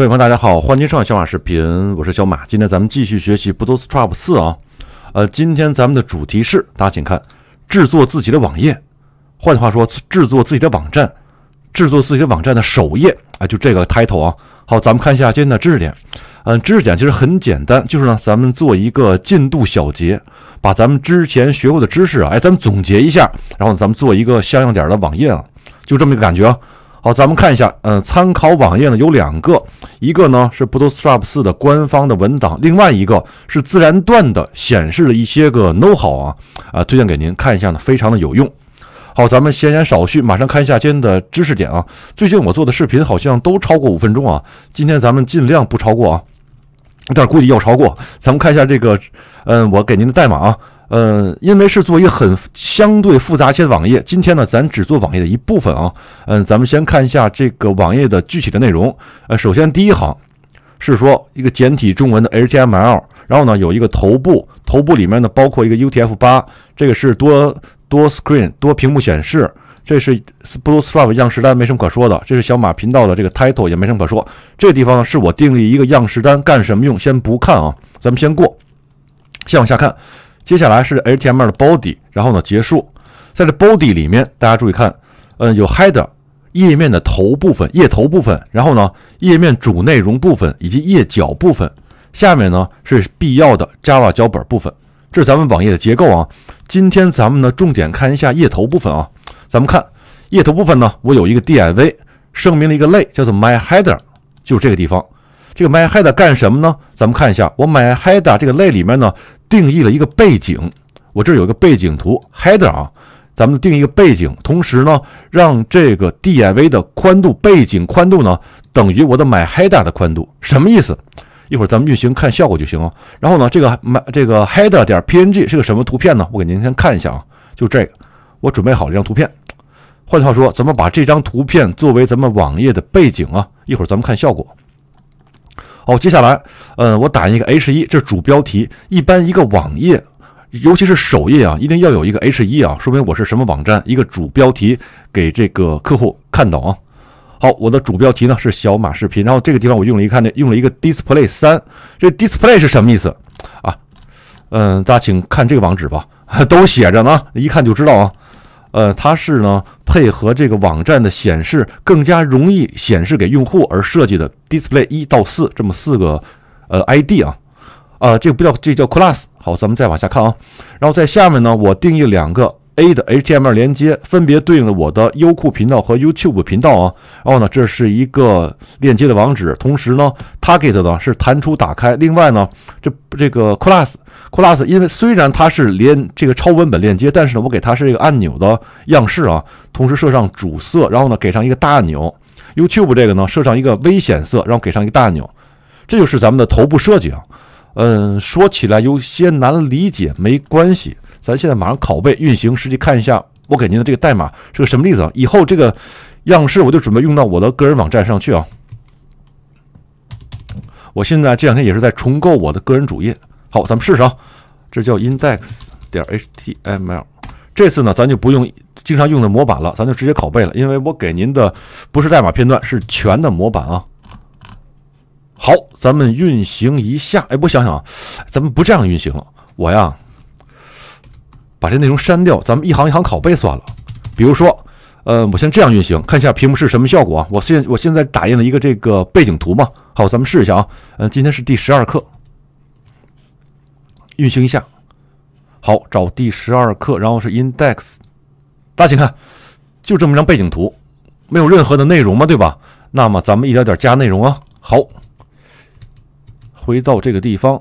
各位朋友，大家好，欢迎收看小马视频，我是小马。今天咱们继续学习 Bootstrap 四啊，呃，今天咱们的主题是，大家请看，制作自己的网页，换句话说，制作自己的网站，制作自己的网站的首页，啊，就这个 title 啊。好，咱们看一下今天的知识点，嗯，知识点其实很简单，就是呢，咱们做一个进度小结，把咱们之前学过的知识啊，哎，咱们总结一下，然后咱们做一个像样点的网页啊，就这么一个感觉。啊。好，咱们看一下，嗯，参考网页呢有两个，一个呢是 Bootstrap 四的官方的文档，另外一个是自然段的显示的一些个 know how 啊啊，推荐给您看一下呢，非常的有用。好，咱们闲言少叙，马上看一下今天的知识点啊。最近我做的视频好像都超过五分钟啊，今天咱们尽量不超过啊，但估计要超过。咱们看一下这个，嗯，我给您的代码啊。呃，因为是做一个很相对复杂些的网页，今天呢，咱只做网页的一部分啊。嗯，咱们先看一下这个网页的具体的内容。呃，首先第一行是说一个简体中文的 HTML，然后呢有一个头部，头部里面呢包括一个 UTF8，这个是多多 screen 多屏幕显示，这是 Bootstrap 样式单，没什么可说的。这是小马频道的这个 title 也没什么可说，这地方呢是我定义一个样式单，干什么用？先不看啊，咱们先过，先往下看。接下来是 HTML 的 body，然后呢结束。在这 body 里面，大家注意看，嗯，有 header，页面的头部分、页头部分，然后呢，页面主内容部分以及页脚部分。下面呢是必要的 Java 脚本部分。这是咱们网页的结构啊。今天咱们呢重点看一下页头部分啊。咱们看页头部分呢，我有一个 div，声明了一个类叫做 my header，就是这个地方。这个 my header 干什么呢？咱们看一下，我 my header 这个类里面呢定义了一个背景，我这儿有一个背景图 header 啊。咱们定一个背景，同时呢让这个 div 的宽度，背景宽度呢等于我的 my header 的宽度，什么意思？一会儿咱们运行看效果就行了。然后呢，这个 my 这个 header 点 png 是个什么图片呢？我给您先看一下啊，就这个，我准备好这张图片。换句话说，咱们把这张图片作为咱们网页的背景啊。一会儿咱们看效果。哦，接下来，呃，我打印一个 H 一，这是主标题。一般一个网页，尤其是首页啊，一定要有一个 H 一啊，说明我是什么网站，一个主标题给这个客户看到啊。好，我的主标题呢是小马视频，然后这个地方我用了一看呢，用了一个 Display 三，这 Display 是什么意思啊？嗯，大家请看这个网址吧，都写着呢，一看就知道啊。呃，它是呢配合这个网站的显示更加容易显示给用户而设计的，display 一到四这么四个呃 ID 啊，啊这个不叫这叫 class。好，咱们再往下看啊，然后在下面呢，我定义两个。a 的 HTML 连接分别对应了我的优酷频道和 YouTube 频道啊，然后呢，这是一个链接的网址，同时呢，target 呢是弹出打开，另外呢，这这个 class class 因为虽然它是连这个超文本链接，但是呢，我给它是一个按钮的样式啊，同时设上主色，然后呢，给上一个大按钮，YouTube 这个呢设上一个危险色，然后给上一个大按钮，这就是咱们的头部设计啊，嗯，说起来有些难理解，没关系。咱现在马上拷贝运行，实际看一下我给您的这个代码是个什么例子啊？以后这个样式我就准备用到我的个人网站上去啊。我现在这两天也是在重构我的个人主页。好，咱们试试啊。这叫 index 点 html。这次呢，咱就不用经常用的模板了，咱就直接拷贝了，因为我给您的不是代码片段，是全的模板啊。好，咱们运行一下。哎，我想想啊，咱们不这样运行了，我呀。把这内容删掉，咱们一行一行拷贝算了。比如说，呃，我先这样运行，看一下屏幕是什么效果啊？我现我现在打印了一个这个背景图嘛。好，咱们试一下啊。嗯，今天是第十二课，运行一下。好，找第十二课，然后是 index。大家请看，就这么一张背景图，没有任何的内容嘛，对吧？那么咱们一点点加内容啊。好，回到这个地方。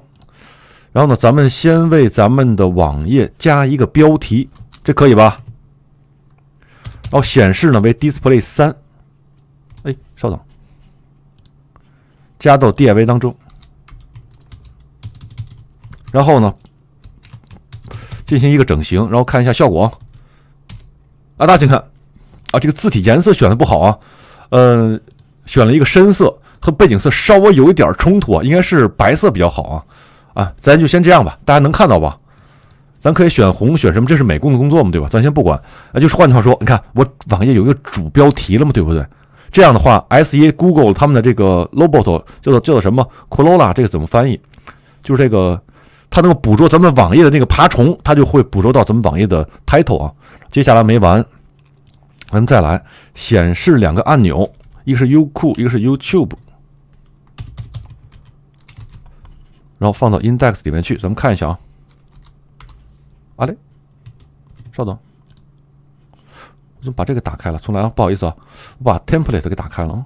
然后呢，咱们先为咱们的网页加一个标题，这可以吧？然后显示呢为 display 三，哎，稍等，加到 div 当中。然后呢，进行一个整形，然后看一下效果。啊，大家请看，啊，这个字体颜色选的不好啊，嗯，选了一个深色和背景色稍微有一点冲突啊，应该是白色比较好啊。啊，咱就先这样吧，大家能看到吧？咱可以选红选什么？这是美工的工作嘛，对吧？咱先不管。啊，就是换句话说，你看我网页有一个主标题了嘛，对不对？这样的话，S E Google 他们的这个 l o b o t 叫做叫做什么 c o l a 这个怎么翻译？就是这个，它能够捕捉咱们网页的那个爬虫，它就会捕捉到咱们网页的 title 啊。接下来没完，咱再来显示两个按钮，一个是优酷，一个是 YouTube。然后放到 index 里面去，咱们看一下啊。啊嘞，稍等，我怎么把这个打开了？重来啊！不好意思啊，我把 template 给打开了啊。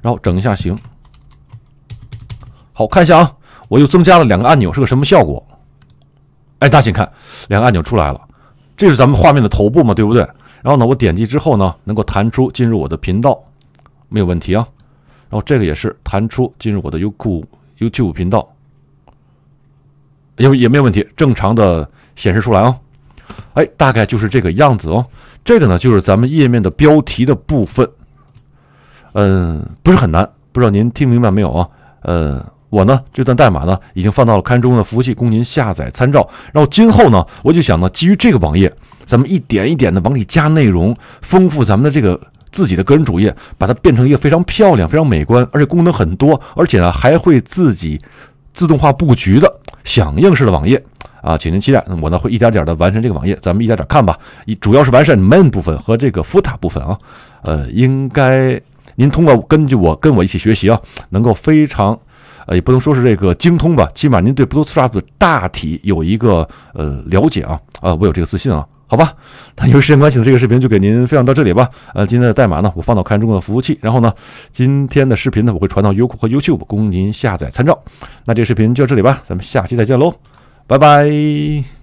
然后整一下形。好看一下啊！我又增加了两个按钮，是个什么效果？哎，大家请看，两个按钮出来了，这是咱们画面的头部嘛，对不对？然后呢，我点击之后呢，能够弹出进入我的频道，没有问题啊。然后这个也是弹出进入我的优酷。YouTube 频道也也没有问题，正常的显示出来啊。哎，大概就是这个样子哦。这个呢，就是咱们页面的标题的部分。嗯，不是很难，不知道您听明白没有啊？呃，我呢，这段代码呢，已经放到了看中的服务器，供您下载参照。然后今后呢，我就想呢，基于这个网页，咱们一点一点的往里加内容，丰富咱们的这个。自己的个人主页，把它变成一个非常漂亮、非常美观，而且功能很多，而且呢还会自己自动化布局的响应式的网页啊，请您期待。我呢会一点点的完成这个网页，咱们一点点看吧。主要是完善 main 部分和这个 footer 部分啊。呃，应该您通过根据我跟我一起学习啊，能够非常呃，也不能说是这个精通吧，起码您对 Bootstrap 大体有一个呃了解啊。啊，我有这个自信啊。好吧，那由于时间关系呢，这个视频就给您分享到这里吧。呃，今天的代码呢，我放到看中的服务器，然后呢，今天的视频呢，我会传到优酷和 YouTube 供您下载参照。那这个视频就到这里吧，咱们下期再见喽，拜拜。